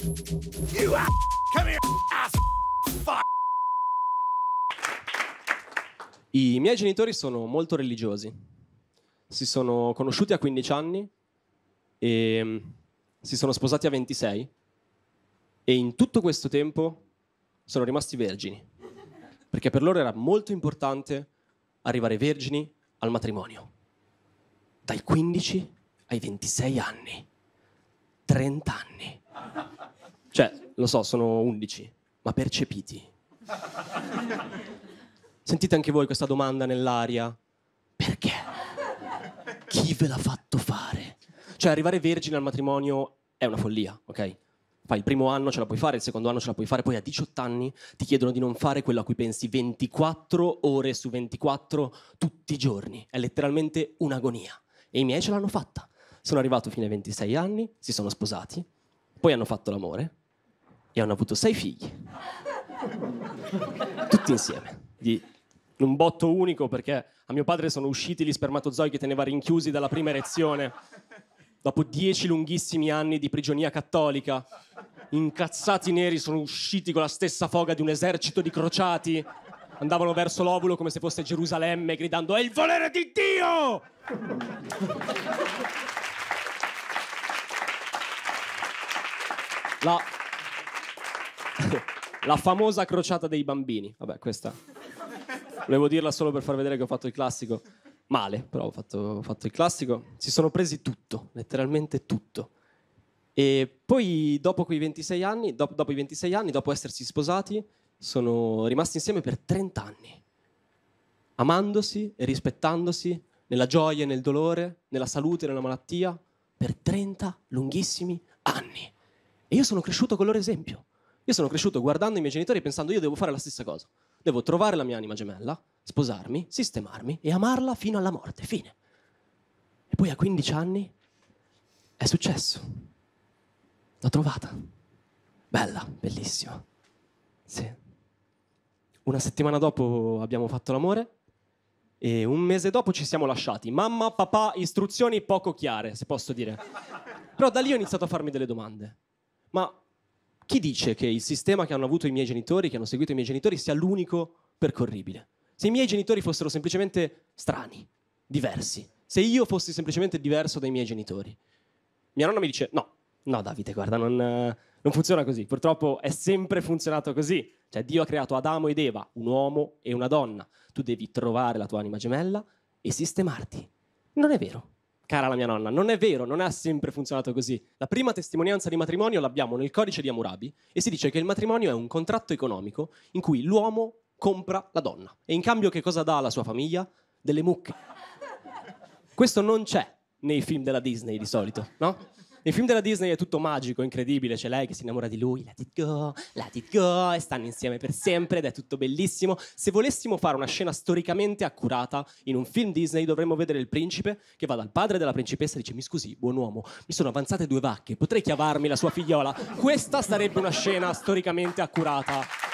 You ass! Come here, ass! Fuck! I miei genitori sono molto religiosi. Si sono conosciuti a 15 anni e mm, si sono sposati a 26 e in tutto questo tempo sono rimasti vergini, perché per loro era molto importante arrivare vergini al matrimonio. Dai 15 ai 26 anni, 30 anni, cioè, lo so, sono 11, ma percepiti. Sentite anche voi questa domanda nell'aria. Perché? Chi ve l'ha fatto fare? Cioè, arrivare vergine al matrimonio è una follia, ok? Fai il primo anno ce la puoi fare, il secondo anno ce la puoi fare, poi a 18 anni ti chiedono di non fare quello a cui pensi 24 ore su 24 tutti i giorni. È letteralmente un'agonia. E i miei ce l'hanno fatta. Sono arrivato fino ai 26 anni, si sono sposati, poi hanno fatto l'amore, e hanno avuto sei figli. Tutti insieme. Di un botto unico perché a mio padre sono usciti gli spermatozoi che teneva rinchiusi dalla prima erezione. Dopo dieci lunghissimi anni di prigionia cattolica, incazzati neri sono usciti con la stessa foga di un esercito di crociati. Andavano verso l'ovulo come se fosse Gerusalemme, gridando: È il volere di Dio! La La famosa crociata dei bambini. Vabbè, questa. Volevo dirla solo per far vedere che ho fatto il classico. Male, però ho fatto, ho fatto il classico. Si sono presi tutto, letteralmente tutto. E poi, dopo quei 26 anni, dopo, dopo i 26 anni, dopo essersi sposati, sono rimasti insieme per 30 anni, amandosi e rispettandosi nella gioia e nel dolore, nella salute e nella malattia, per 30 lunghissimi anni. E io sono cresciuto con il loro esempio. Io sono cresciuto guardando i miei genitori e pensando io devo fare la stessa cosa. Devo trovare la mia anima gemella, sposarmi, sistemarmi e amarla fino alla morte, fine. E poi a 15 anni è successo. L'ho trovata. Bella, bellissima. Sì. Una settimana dopo abbiamo fatto l'amore e un mese dopo ci siamo lasciati. Mamma, papà, istruzioni poco chiare, se posso dire. Però da lì ho iniziato a farmi delle domande. Ma chi dice che il sistema che hanno avuto i miei genitori, che hanno seguito i miei genitori, sia l'unico percorribile? Se i miei genitori fossero semplicemente strani, diversi, se io fossi semplicemente diverso dai miei genitori. Mia nonna mi dice: No, no, Davide, guarda, non, non funziona così. Purtroppo è sempre funzionato così. Cioè, Dio ha creato Adamo ed Eva, un uomo e una donna. Tu devi trovare la tua anima gemella e sistemarti. Non è vero cara la mia nonna, non è vero, non ha sempre funzionato così. La prima testimonianza di matrimonio l'abbiamo nel codice di Hammurabi e si dice che il matrimonio è un contratto economico in cui l'uomo compra la donna e in cambio che cosa dà alla sua famiglia? Delle mucche. Questo non c'è nei film della Disney di solito, no? Nei film della Disney è tutto magico, incredibile, c'è lei che si innamora di lui, let it go, let it go, e stanno insieme per sempre ed è tutto bellissimo. Se volessimo fare una scena storicamente accurata in un film Disney dovremmo vedere il principe che va dal padre della principessa e dice mi scusi, buon uomo, mi sono avanzate due vacche, potrei chiavarmi la sua figliola? Questa sarebbe una scena storicamente accurata.